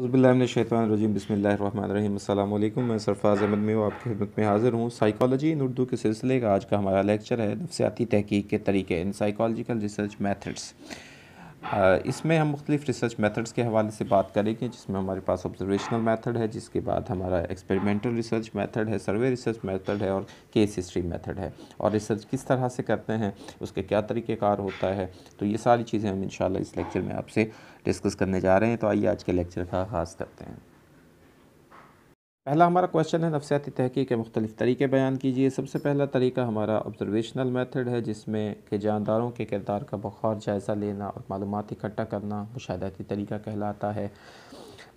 अज़बिल्लाशैतरजीम बसमिलकुम मैं सरफ़ाज़ अहमद में आपकी खिदमत में हाज़िर हूँ साइकोलॉजी इन उर्दू के सिलसिले का आज का हमारा लेक्चर है नफसियाती तहकीक के तरीके इन साइकोलॉजिकल रिसर्च मेथड्स इसमें हम मुख्तलिफ रिसर्च मेथड्स के हवाले से बात करेंगे जिसमें हमारे पास ऑब्जर्वेशनल मैथड है जिसके बाद हमारा एक्सपेरिमेंटल रिसर्च मैथड है सर्वे रिसर्च मैथड है और केस हिस्ट्री मैथड है और रिसर्च किस तरह से करते हैं उसके क्या तरीक़ेकार होता है तो ये सारी चीज़ें हम इन इस लेक्चर में आपसे डिस्कस करने जा रहे हैं तो आइए आज के लेक्चर का आगाज़ करते हैं पहला हमारा क्वेश्चन है नफसियाती तहकीक के मुख्तलिफ़ तरीके बयान कीजिए सबसे पहला तरीका हमारा ऑब्जर्वेशनल मेथड है जिसमें कि जानदारों के किरदार का बखौर जायज़ा लेना और मालूम इकट्ठा करना मुशाहदाती तरीका कहलाता है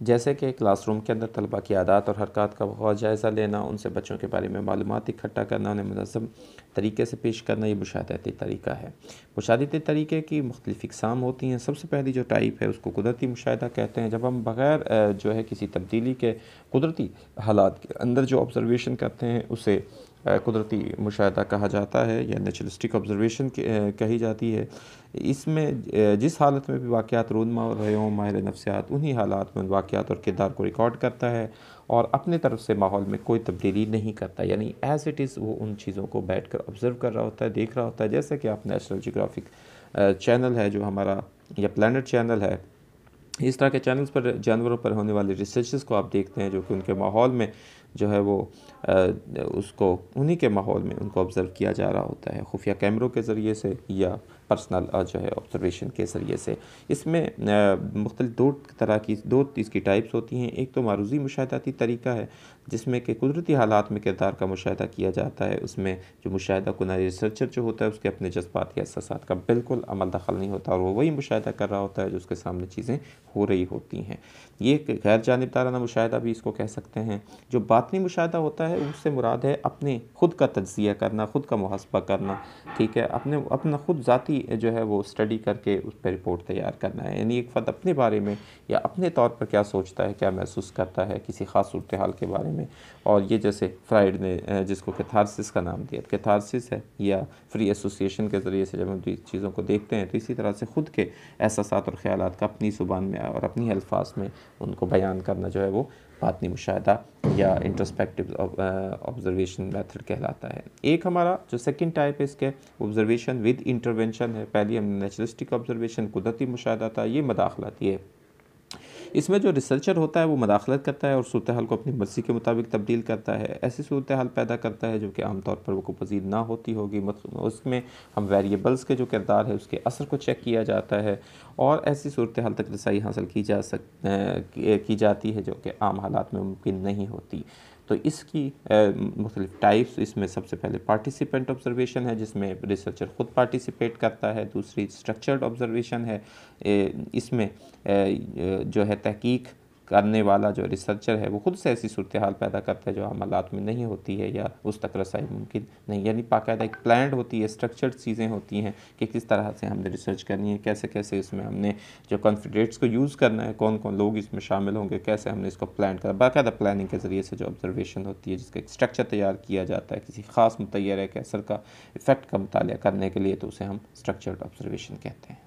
जैसे कि क्लासरूम के अंदर तलबा की आदात और हरकत का बहुत जायज़ा लेना उनसे बच्चों के बारे में मालूम इकट्ठा करना उन्हें मनظम तरीके से पेश करना ये मुशाहती तरीका है मुशाहती तरीके की मुख्तफ इकसाम होती हैं सबसे पहली जो टाइप है उसको कुदरती मुशाह कहते हैं जब हम बग़ैर जो है किसी तब्दीली के कुदरती हालात के अंदर जो ऑब्ज़रवेशन करते हैं उसे कुदरती मुशाह कहा जाता है या नेचुरलिस्टिक ऑब्जर्वेशन कही जाती है इसमें जिस हालत में भी वाक़ात रोनमा रहे हों माहिर नफ्सियात उन्हीं हालात में वाक़ात और किरदार को रिकॉर्ड करता है और अपने तरफ से माहौल में कोई तब्दीली नहीं करता यानी एज़ इट इज़ वो उन चीज़ों को बैठ कर ऑब्ज़र्व कर रहा होता है देख रहा होता है जैसे कि आप नेशनल जोग्राफिक चैनल है जो हमारा या प्लानट चैनल है इस तरह के चैनल्स पर जानवरों पर होने वाले रिसर्च को आप देखते हैं जो कि उनके माहौल में जो है वो आ, उसको उन्हीं के माहौल में उनको ऑब्ज़र्व किया जा रहा होता है खुफिया कैमरों के ज़रिए से या पर्सनल जो है ऑब्जर्वेशन के ज़रिए से इसमें मुख्तल दो तरह की दो इसकी टाइप्स होती हैं एक तो मारूजी मुशाहती तरीका है जिसमें कि कुदरती हालात में किरदार का मुशाह किया जाता है उसमें जो मुशाह कुना रिसर्चर जो होता है उसके अपने जज्बात या एहसास का बिल्कुल अमल दखल नहीं होता और वो वही मुशाह कर रहा होता है जो उसके सामने चीज़ें हो रही होती हैं ये गैर जानबदाराना मुशाह भी इसको कह सकते हैं जो बातनी मुशाह होता है उससे मुराद है अपने खुद का तजिया करना खुद का मुहासबा करना ठीक है अपने अपना खुद ज़ाती जो है वो स्टडी करके उस पर रिपोर्ट तैयार करना है यानी एक फ़र्द अपने बारे में या अपने तौर पर क्या सोचता है क्या महसूस करता है किसी ख़ास सूरत हाल के बारे में और ये जैसे फ्राइड ने जिसको कैथारसिस का नाम दिया कैथारसिस है या फ्री एसोसिएशन के ज़रिए से जब हम चीज़ों को देखते हैं तो इसी तरह से ख़ुद के एहसास और ख़्याल का अपनी ज़ुबान में और अपनी अल्फाज में उनको बयान करना जो है वो बातनी मुशाह या इंट्रोस्पेक्टिव ऑब्जर्वेशन मेथड कहलाता है एक हमारा जो सेकंड टाइप है इसके ऑब्जर्वेशन विद इंटरवेंशन है पहली हम नेचुरिस्टिक ऑब्जर्वेशन कुदरती मुशाह था ये मदाखलाती है इसमें जो रिसर्चर होता है वो मदाखलत करता है और सूरत हाल को अपनी मर्ज़ी के मुताबिक तब्दील करता है ऐसी सूरत हाल पैदा करता है जो कि आमतौर पर वो पजीर ना होती होगी मतलब उसमें हम वेरिएबल्स के जो किरदार है उसके असर को चेक किया जाता है और ऐसी सूरत हाल तक रसाई हासिल की जा सक की जाती है जो कि आम हालात में मुमकिन नहीं होती तो इसकी मुख्तलिफ टाइप्स इसमें सबसे पहले पार्टिसिपेंट ऑब्जर्वेशन है जिसमें रिसर्चर ख़ुद पार्टिसिपेट करता है दूसरी स्ट्रक्चर्ड ऑब्जर्वेशन है इसमें जो है तहकीक करने वाला जो रिसर्चर है वो खुद से ऐसी सूरत हाल पैदा करता है जो अमलात में नहीं होती है या उस तक रसाई मुमकिन नहीं यानी बाकायदा एक प्लान होती है स्ट्रक्चर्ड चीज़ें होती हैं कि किस तरह से हमने रिसर्च करनी है कैसे कैसे इसमें हमने जो कॉन्फिडेंट्स को यूज़ करना है कौन कौन लोग इसमें शामिल होंगे कैसे हमने इसको प्लान करा बाकायदा प्लानिंग के ज़रिए से जो ऑब्जर्वेशन होती है जिसका एक स्ट्रक्चर तैयार किया जाता है किसी खास मुतैर के असर का इफ़ेक्ट का मुताल करने के लिए तो उसे हम स्ट्रक्चर्ड ऑब्जर्वेशन कहते हैं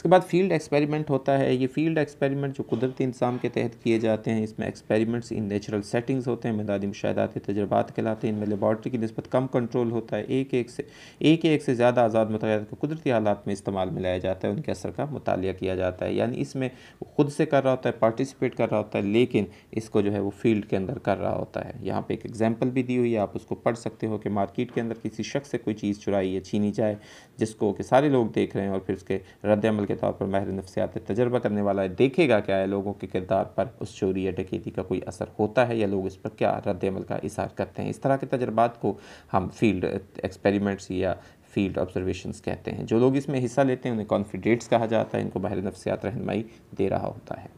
इसके बाद फील्ड एक्सपेरिमेंट होता है ये फील्ड एक्सपेरिमेंट जो कुदरती इंतजाम के तहत किए जाते हैं इसमें एक्सपेरिमेंट्स इन नेचुरल सेटिंग्स होते हैं मददी मुशाहदात तजर्बात कहलाते हैं इनमें लेबॉटरी की नस्बत कम कंट्रोल होता है एक एक से एक एक से ज़्यादा आज़ाद मतलब को कुदरती हालात में इस्तेमाल में लाया जाता है उनके असर का मुताल किया जाता है यानी इसमें खुद से कर रहा होता है पार्टिसिपेट कर रहा होता है लेकिन इसको जो है वो फील्ड के अंदर कर रहा होता है यहाँ पर एक एग्जाम्पल भी दी हुई है आप उसको पढ़ सकते हो कि मार्केट के अंदर किसी शख्स से कोई चीज़ चुराई या छीनी जाए जिसको कि सारे लोग देख रहे हैं और फिर उसके रद्द के तौर पर माहिर नफ्सियात तजर्बा करने वाला है देखेगा क्या है लोगों के किरदार पर उस चोरी या डकैती का कोई असर होता है या लोग इस पर क्या रद्दमल का इशार करते हैं इस तरह के तजर्बात को हम फील्ड एक्सपेरिमेंट्स या फील्ड ऑब्जर्वेशन कहते हैं जो लोग इसमें हिस्सा लेते हैं उन्हें कॉन्फिडेंट्स कहा जाता है इनको बाहर नफसियात रहनमाई दे रहा होता है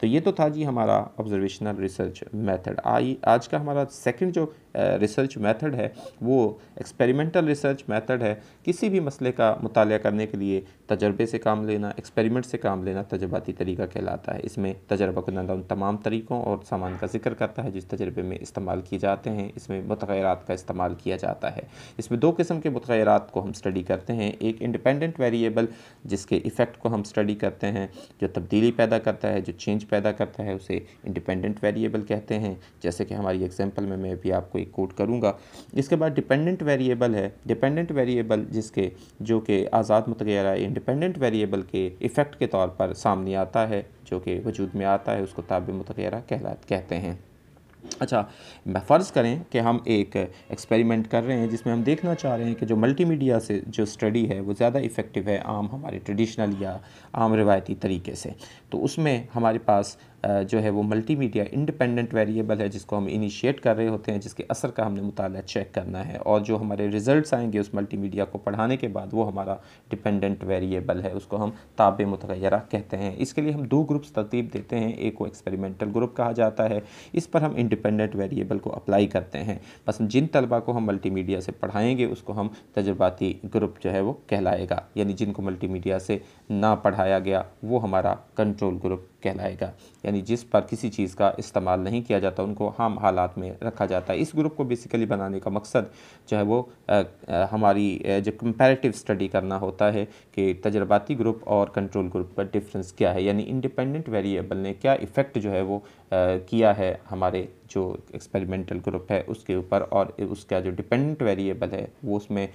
तो ये तो था जी हमारा ऑब्जर्वेशनल रिसर्च मेथड आई आज का हमारा सेकंड जो रिसर्च मेथड है वो एक्सपेरिमेंटल रिसर्च मेथड है किसी भी मसले का मुताल करने के लिए तजर्बे से काम लेना एक्सपेरिमेंट से काम लेना तजर्बाती तरीका कहलाता है इसमें तजर्बा कुनंदा उन तमाम तरीक़ों और सामान का जिक्र करता है जिस तजर्बे में इस्तेमाल किए जाते हैं इसमें मतगैरत का इस्तेमाल किया जाता है इसमें दो किस्म के मतगैरत को हम स्टडी करते हैं एक इंडिपेंडेंट वेरिएबल जिसके इफ़ेक्ट को हम स्टडी करते हैं जो तब्दीली पैदा करता है जो चेंज पैदा करता है उसे इंडिपेंडेंट वेरिएबल कहते हैं जैसे कि हमारी एग्जाम्पल में मैं भी आपको एक कोट करूँगा इसके बाद डिपेंडेंट वेरिएबल है डिपेंडेंट वेरिएबल जिसके जो कि आज़ाद मतगैर इंडिपेंडेंट वेरिएबल के इफ़ेक्ट के तौर पर सामने आता है जो कि वजूद में आता है उसको ताब मतगैर कहला कहते हैं अच्छा मैं फ़र्ज़ करें कि हम एक एक्सपेरिमेंट कर रहे हैं जिसमें हम देखना चाह रहे हैं कि जो मल्टीमीडिया से जो स्टडी है वो ज़्यादा इफ़ेक्टिव है आम हमारे ट्रेडिशनल या आम रिवायती तरीके से तो उसमें हमारे पास जो है वो मल्टीमीडिया इंडिपेंडेंट वेरिएबल है जिसको हम इनिशिएट कर रहे होते हैं जिसके असर का हमने मुताल चेक करना है और जो हमारे रिजल्ट आएंगे उस मल्टीमीडिया को पढ़ाने के बाद वो हमारा डिपेंडेंट वेरिएबल है उसको हम ताब मतगरा कहते हैं इसके लिए हम दो ग्रुप्स तरतीब देते हैं एक को एक्सपेरिमेंटल ग्रुप कहा जाता है इस पर हम इंडिपेंडेंट वेरिएबल को अप्लाई करते हैं बस जिन तलबा को हम मीडिया से पढ़ाएंगे उसको हम तजुर्बाती ग्रुप जो है वो कहलाएगा यानी जिनको मीडिया से ना पढ़ाया गया वो हमारा कंट्रोल ग्रुप कहलाएगा यानी जिस पर किसी चीज़ का इस्तेमाल नहीं किया जाता उनको हम हालात में रखा जाता है इस ग्रुप को बेसिकली बनाने का मकसद जो है वो हमारी जो कंपेरेटिव स्टडी करना होता है कि तजर्बाती ग्रुप और कंट्रोल ग्रुप पर डिफरेंस क्या है यानी इंडिपेंडेंट वेरिएबल ने क्या इफ़ेक्ट जो है वो किया है हमारे जो एक्सपेरिमेंटल ग्रुप है उसके ऊपर और उसका जो डिपेंडेंट वेरिएबल है वो उसमें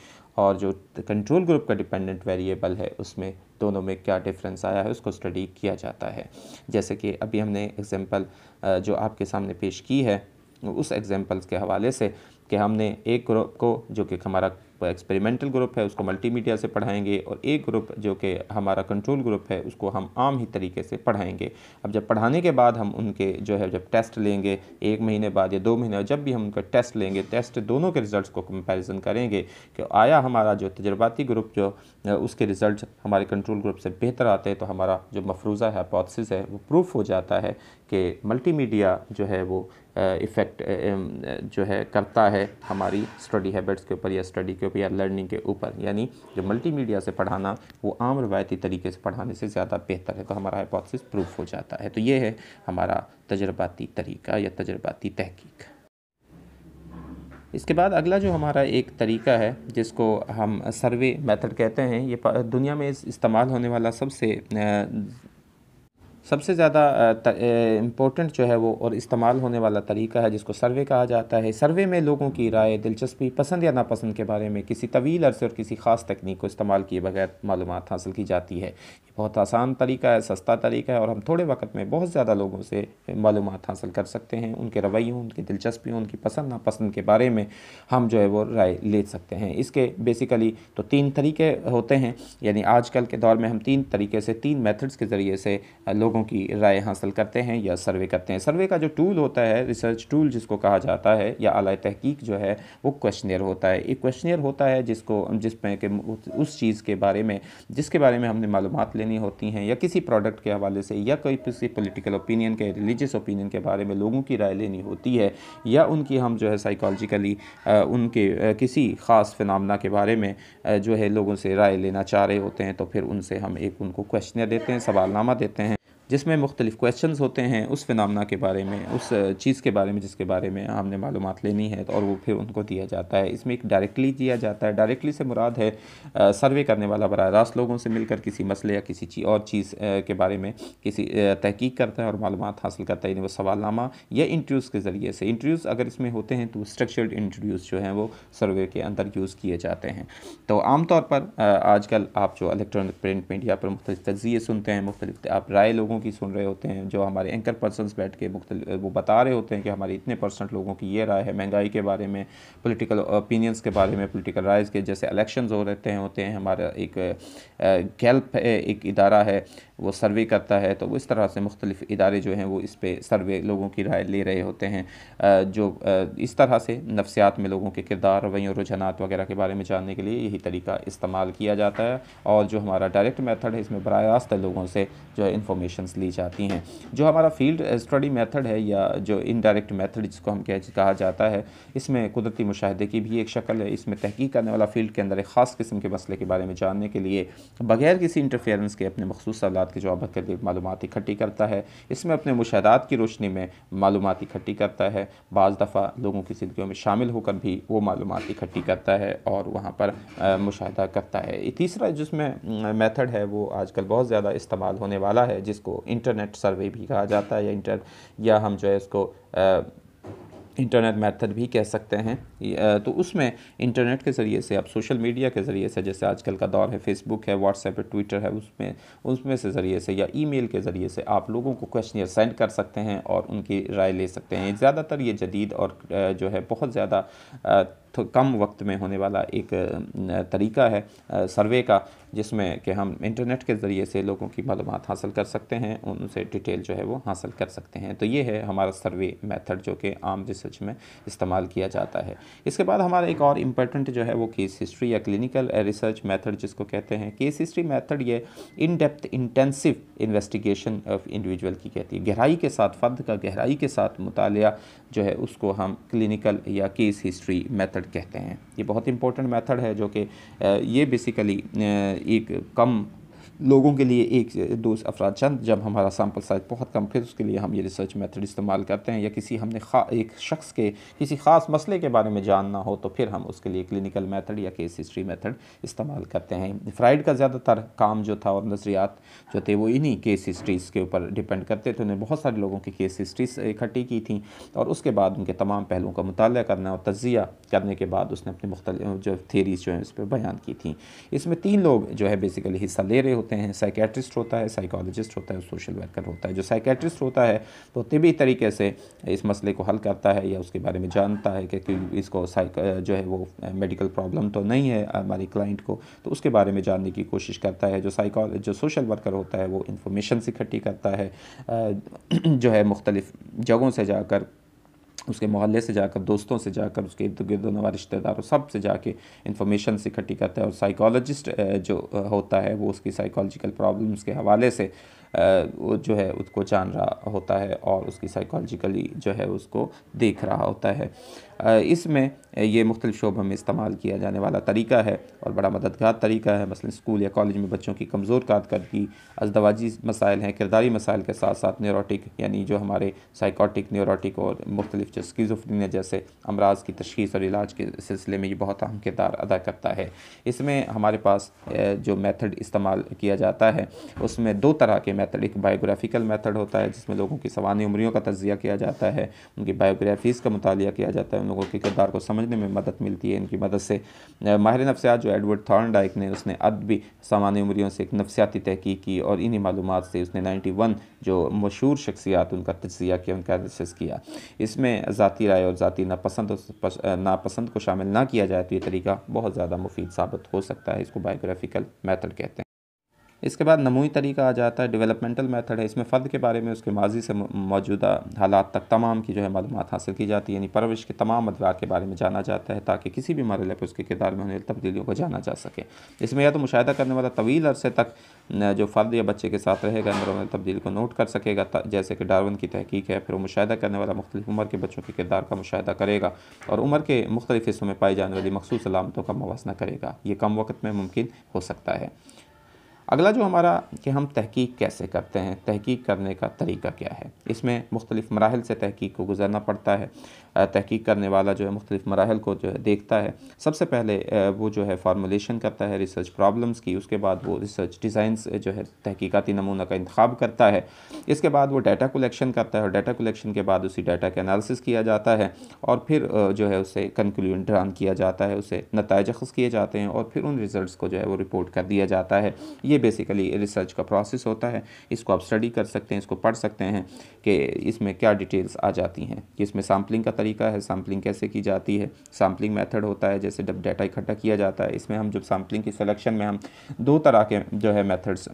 और जो कंट्रोल ग्रुप का डिपेंडेंट वेरिएबल है उसमें दोनों में क्या डिफरेंस आया है उसको स्टडी किया जाता है जैसे कि अभी हमने एग्जांपल जो आपके सामने पेश की है उस एग्जांपल्स के हवाले से कि हमने एक ग्रुप को जो कि हमारा एक्सपेरिमेंटल ग्रुप है उसको मल्टीमीडिया से पढ़ाएंगे और एक ग्रुप जो कि हमारा कंट्रोल ग्रुप है उसको हम आम ही तरीके से पढ़ाएंगे अब जब पढ़ाने के बाद हम उनके जो है जब टेस्ट लेंगे एक महीने बाद या दो महीने जब भी हम उनका टेस्ट लेंगे टेस्ट दोनों के रिज़ल्ट को कंपेरिजन करेंगे कि आया हमारा जो तजर्बाती ग्रुप जो उसके रिज़ल्ट हमारे कंट्रोल ग्रुप से बेहतर आते हैं तो हमारा जो मफरूज़ा है है वो प्रूफ हो जाता है कि मल्टीमीडिया जो है वो इफ़ेक्ट जो है करता है हमारी स्टडी हैबिट्स के ऊपर या स्टडी के ऊपर या लर्निंग के ऊपर यानी जो मल्टीमीडिया से पढ़ाना वो आम रवायती तरीके से पढ़ाने से ज़्यादा बेहतर है तो हमारा हाइपोथेसिस प्रूफ हो जाता है तो ये है हमारा तजर्बाती तरीका या तजर्बाती तहकीक इसके बाद अगला जो हमारा एक तरीका है जिसको हम सर्वे मेथड कहते हैं ये दुनिया में इस्तेमाल होने वाला सबसे सबसे ज़्यादा इम्पोर्टेंट जो है वो और इस्तेमाल होने वाला तरीका है जिसको सर्वे कहा जाता है सर्वे में लोगों की राय दिलचस्पी पसंद या नापसंद के बारे में किसी तवील अरसे और किसी ख़ास तकनीक को इस्तेमाल किए बगैर मालूम हासिल की जाती है ये बहुत आसान तरीका है सस्ता तरीका है और हम थोड़े वक्त में बहुत ज़्यादा लोगों से मालूम हासिल कर सकते हैं उनके रवैयों उनकी दिलचस्पियों उनकी पसंद नापसंद के बारे में हम जो है वो राय ले सकते हैं इसके बेसिकली तो तीन तरीके होते हैं यानी आजकल के दौर में हम तीन तरीके से तीन मेथड्स के ज़रिए से लोग लोगों की राय हासिल करते हैं या सर्वे करते हैं सर्वे का जो टूल होता है रिसर्च टूल जिसको कहा जाता है या अला तहकीक जो है वो क्वेश्चनियर होता है एक क्वेश्चनियर होता है जिसको जिसमें कि उस चीज़ के बारे में जिसके बारे में हमने मालूम लेनी होती हैं या किसी प्रोडक्ट के हवाले से या कोई किसी पोलिटिकल ओपिनियन के रिलीजियस ओपिनियन के बारे में लोगों की राय लेनी होती है या उनकी हम जो है साइकोलॉजिकली उनके किसी ख़ास फिनमना के बारे में जो है लोगों से राय लेना चाह रहे होते हैं तो फिर उनसे हम एक उनको क्वेश्चन देते हैं सवालनामा देते हैं जिसमें मुख्तलिफ़ क्वेश्चन होते हैं उस फिनमना के बारे में उस चीज़ के बारे में जिसके बारे में हमने मालूम लेनी है तो और वो फिर उनको दिया जाता है इसमें एक डायरेक्टली दिया जाता है डायरेक्टली से मुराद है आ, सर्वे करने वाला बरह रास्त लोगों से मिलकर किसी मसले या किसी चीज़ और चीज़ के बारे में किसी तहकीक करता है और मालूम हासिल करता है यानी वो सवालनामा या इंटरव्यूज़ के ज़रिए से इंटरव्यूज़ अगर इसमें होते हैं तो स्ट्रक्चर्ड इंटरव्यूज़ जो हैं वो सर्वे के अंदर यूज़ किए जाते हैं तो आम तौर पर आजकल आप जो इलेक्ट्रॉनिक प्रिंट मीडिया पर मुख्तलिफ तजिए सुनते हैं मुख्तलि आप राय लोगों लोगों की सुन रहे होते हैं जो हमारे एंकर पर्सनस बैठ के मुख्त वो बता रहे होते हैं कि हमारे इतने परसेंट लोगों की ये राय है महंगाई के बारे में पोलिटिकल ओपिनियंस के बारे में पोलिटिकल राइज के जैसे इलेक्शन हो रहते हैं होते हैं हमारा एक गैल्प एक इदारा है वो सर्वे करता है तो इस तरह से मुख्तलिफ इदारे जो हैं वो इस पर सर्वे लोगों की राय ले रहे होते हैं जो इस तरह से नफ्सियात में लोगों के किरदार रवैयों रुझानात वगैरह के बारे में जानने के लिए यही तरीका इस्तेमाल किया जाता है और जो हमारा डायरेक्ट मेथड है इसमें बर रास्त लोगों से जो है इन्फॉर्मेशन क्वेश्चंस ली जाती हैं जो हमारा फील्ड स्टडी मेथड है या जो इनडायरेक्ट मेथड जिसको हम कह कहा जाता है इसमें कुदरती मुशाहदे की भी एक शक्ल है इसमें तहकीक करने वाला फील्ड के अंदर एक ख़ास किस्म के मसले के बारे में जानने के लिए बगैर किसी इंटरफेरेंस के अपने मखसूस सवाल के जवाब के लिए मालूम इकट्ठी करता है इसमें अपने मुशाहदात की रोशनी में मालूम इकट्ठी करता है बज़ दफ़ा लोगों की ज़िंदगी में शामिल होकर भी वो मालूम इकट्ठी करता है और वहाँ पर मुशाह करता है तीसरा जिसमें मेथड है वो आजकल बहुत ज़्यादा इस्तेमाल होने वाला है जिसको इंटरनेट सर्वे भी कहा जाता है या इंटर या हम जो है इसको इंटरनेट मेथड भी कह सकते हैं तो उसमें इंटरनेट के ज़रिए से आप सोशल मीडिया के ज़रिए से जैसे आजकल का दौर है फेसबुक है व्हाट्सएप है ट्विटर है उसमें उसमें से ज़रिए से या ईमेल के ज़रिए से आप लोगों को क्वेश्चनियर सेंड कर सकते हैं और उनकी राय ले सकते हैं ज़्यादातर ये जदीद और जो है बहुत ज़्यादा कम वक्त में होने वाला एक तरीका है सर्वे का जिसमें कि हम इंटरनेट के ज़रिए से लोगों की मालूम हासिल कर सकते हैं उनसे डिटेल जो है वो हासिल कर सकते हैं तो ये है हमारा सर्वे मेथड जो कि आम रिसर्च में इस्तेमाल किया जाता है इसके बाद हमारा एक और इम्पोर्टेंट जो है वो केस हिस्ट्री या क्लिनिकल रिसर्च मेथड जिसको कहते हैं केस हिस्ट्री मेथड ये in depth intensive investigation of individual की कहती है गहराई के साथ फर्द का गहराई के साथ मुताल जो है उसको हम क्लिनिकल या केस हिस्ट्री मैथड मेथड कहते हैं ये बहुत इंपॉर्टेंट मेथड है जो कि ये बेसिकली एक कम लोगों के लिए एक दो अफराद चंद जब हमारा सैम्पल साइज बहुत कम फिर उसके लिए हम ये रिसर्च मेथड इस्तेमाल करते हैं या किसी हमने एक शख्स के किसी ख़ास मसले के बारे में जानना हो तो फिर हम उसके लिए क्लिनिकल मेथड या केस हिस्ट्री मेथड इस्तेमाल करते हैं फ्राइड का ज़्यादातर काम जो था और नज़रियात जो थे वो इन्हीं केस हिस्ट्रीज़ के ऊपर डिपेंड करते थे उन्हें बहुत सारे लोगों की केस हिस्ट्रीज इकट्ठी की थी और उसके बाद उनके तमाम पहलुओं का मुताल करना और तजिया करने के बाद उसने अपनी मुख्तलि जो थेरीज जो हैं उस पर बयान की थी इसमें तीन लोग जो है बेसिकली हिस्सा ले रहे होते होते हैं साइकेट्रिस्ट होता है साइकोलॉजिस्ट होता है सोशल वर्कर होता है जो साइकेट्रिस्ट होता है वो तिबी तरीके से इस मसले को हल करता है या उसके बारे में जानता है क्योंकि इसको जो है वो मेडिकल प्रॉब्लम तो नहीं है हमारी क्लाइंट को तो उसके बारे में जानने की कोशिश करता है जो साइको जो सोशल वर्कर होता है वो इन्फॉर्मेशन इकट्ठी करता है जो है मुख्तलिफ़ जगहों से जाकर उसके मोहल्ले से जाकर दोस्तों से जाकर उसके इर्द गिर्द नवा रिश्तेदारों सब से जाके इन्फॉर्मेशन इकट्ठी करता है और साइकोलॉजिस्ट जो होता है वो उसकी साइकोलॉजिकल प्रॉब्लम्स के हवाले से वो जो है उसको जान रहा होता है और उसकी साइकोलॉजिकली जो है उसको देख रहा होता है इसमें ये मुख्तु शोबों में इस्तेमाल किया जाने वाला तरीका है और बड़ा मददगार तरीका है मसलन स्कूल या कॉलेज में बच्चों की कमज़ोर कारदगी की अजदवाजी मसाइल हैं किरदारी मसाइल के साथ साथ न्यूरोटिक यानी जो हमारे साइकोटिक न्यूरोटिक और मुख्तलिफ जस्कीज़ोफ्रीनिया जैसे अमराज की तशीस और इलाज के सिलसिले में ये बहुत अहम किरदार अदा करता है इसमें हमारे पास जो मैथड इस्तेमाल किया जाता है उसमें दो तरह के मैथड एक बायोग्राफिकल मैथड होता है जिसमें लोगों की सवानी उम्रियों का तजिया किया जाता है उनकी बायोग्राफीज़ का मुताल किया जाता है उन लोगों के किरदार को समझने में मदद मिलती है इनकी मदद से माहिर नफ्सियात जो एडवर्ड डाइक ने उसने अदबी सामान्य उम्रियों से एक नफसियाती तहकीक की और इन्हीं मालूम से उसने नाइन्टी वन जो मशहूर शख्सियात उनका तजिया किया उनका एनालिसिस किया इसमें ज़ाती राय और ज़ाती नापसंद नापसंद को शामिल ना किया जाए तो ये तरीका बहुत ज़्यादा मुफीद साबित हो सकता है इसको बायोग्राफिकल मैथड कहते हैं इसके बाद नमूई तरीका आ जाता है डेवलपमेंटल मेथड है इसमें फ़र्द के बारे में उसके माजी से मौजूदा हालात तक तमाम की जो है मालूम हासिल की जाती है यानी परवरिश के तमाम अदवार के बारे में जाना जाता है ताकि किसी भी मरल पर उसके किरदार में होने तब्दीलियों को जाना जा सके इसमें या तो मुशाह करने वाला तवील अरसे तक जो फ़र्द या बच्चे के साथ रहेगा मरल तब्दील को नोट कर सकेगा जैसे कि डारवन की तहकीक है फिर वो मुशाह करने वाला मुख्तलिफ उम्र के बच्चों के किरदार का मुशाह करेगा और उम्र के मुख्तलिफ हिस्सों में पाई जाने वाली मखसूस सलामतों का मुवासना करेगा ये कम वक्त में मुमकिन हो सकता है अगला जो हमारा कि हम तहकीक कैसे करते हैं तहकीक करने का तरीका क्या है इसमें मुख्तलिफ़ मराहल से तहकीक को गुजरना पड़ता है तहकीक करने वाला जो है मुख्तलिफ़ मराहल को जो है देखता है सबसे पहले वो जो है फार्मोलेशन करता है रिसर्च प्रॉब्लम्स की उसके बाद वो रिसर्च डिज़ाइंस जो है तहकीकती नमूना का इंतब करता है इसके बाद वो डाटा कलेक्शन करता है और डाटा कलेक्शन के बाद उसी डाटा का एनालिसिस किया जाता है और फिर जो है उसे कंक्लूजन ड्रान किया जाता है उसे नतज अखज़ किए जाते हैं और फिर उन रिज़ल्ट को जो है वो रिपोर्ट कर दिया जाता है ये बेसिकली रिसर्च का प्रोसेस होता है इसको आप स्टडी कर सकते हैं इसको पढ़ सकते हैं कि इसमें क्या डिटेल्स आ जाती हैं इसमें सैम्पलिंग का तरीका है सैम्पलिंग कैसे की जाती है सैम्पलिंग मेथड होता है जैसे जब डाटा इकट्ठा किया जाता है इसमें हम जब सैम्पलिंग की सिलेक्शन में हम दो तरह के जो है मेथड्स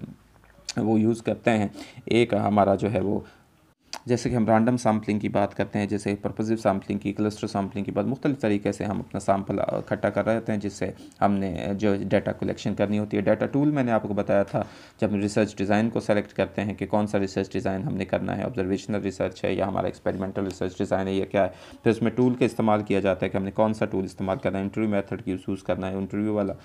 वो यूज़ करते हैं एक हमारा जो है वो जैसे कि हम रैंडम सैम्पलिंग की बात करते हैं जैसे पर्पजिव सैम्पलिंग की क्लस्टर सैम्पलिंग की बात मुख्तलि तरीके से हम अपना सैम्पल इकट्ठा कर रहे हैं जिससे हमने जो डाटा कलेक्शन करनी होती है डाटा टूल मैंने आपको बताया था जब रिसर्च डिज़ाइन को सेलेक्ट करते हैं कि कौन सा रिसर्च डिज़ाइन हमने करना है ऑब्जर्वेशनल रिसर्च है या हमारा एक्सपेरिमेंटल रिसर्च डिज़ाइन है या क्या है फिर उसमें टूल का इस्तेमाल किया जाता है कि हमने कौन सा टूल इस्तेमाल करना है इंटरव्यू मैथड की यूज़ करना है इंटरव्यू वाला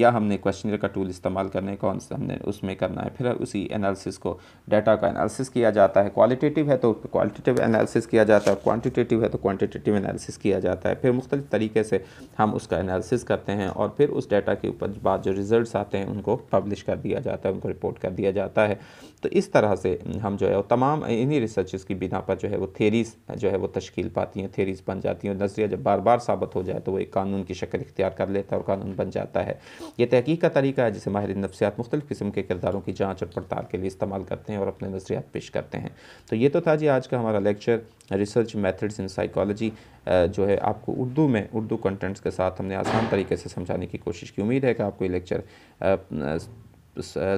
या हमने क्वेश्चनर का टूल इस्तेमाल करना है कौन सा हमने उसमें करना है फिर उसी एनालिसिस को डाटा का एनालिसिस किया जाता है क्वालिटेटिव है तो तो क्वालिटेटिव एनालिसिस किया जाता है क्वांटिटेटिव है तो क्वांटिटेटिव एनालिसिस किया जाता है फिर मुख्तलिफ तरीके से हम उसका एनालिसिस करते हैं और फिर उस डाटा के ऊपर बाद जो रिज़ल्ट आते हैं उनको पब्लिश कर दिया जाता है उनको रिपोर्ट कर दिया जाता है तो इस तरह से हम जो है वो तमाम इन्हीं रिसर्च की बिना पर जो है वो थेरीज़ जो है वो तश्कील पाती हैं थेरीज़ बन जाती हैं और नज़रिया जब बार बार साबित हो जाए तो वो एक कानून की शक्ल इख्तियार कर लेता है और कानून बन जाता है ये तहकीक का तरीका है जिसे माहिर नफसियात मुख्तलिफ़ किस्म के किरदारों की जाँच और पड़ताल के लिए इस्तेमाल करते हैं और अपने नज़रियात पेश करते हैं तो ये तो था आज ये आज का हमारा lecture research methods in psychology जो है आपको उर्दू में उर्दू कंटेंट्स के साथ हमने आसान तरीके से समझाने की कोशिश की उम्मीद है कि आपको ये लेक्चर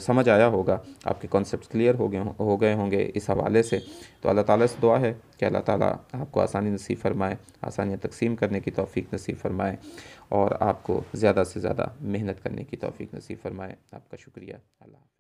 समझ आया होगा आपके कॉन्सेप्ट क्लियर हो गए हो गए होंगे इस हवाले से तो अल्लाह ताला से दुआ है कि अल्लाह ताला आपको आसानी नसीब फरमाए आसानियाँ तकसीम करने की तौफीक नसीब फरमाए और आपको ज़्यादा से ज़्यादा मेहनत करने की तौफीक नसीब फरमाए आपका शुक्रिया अल्लाह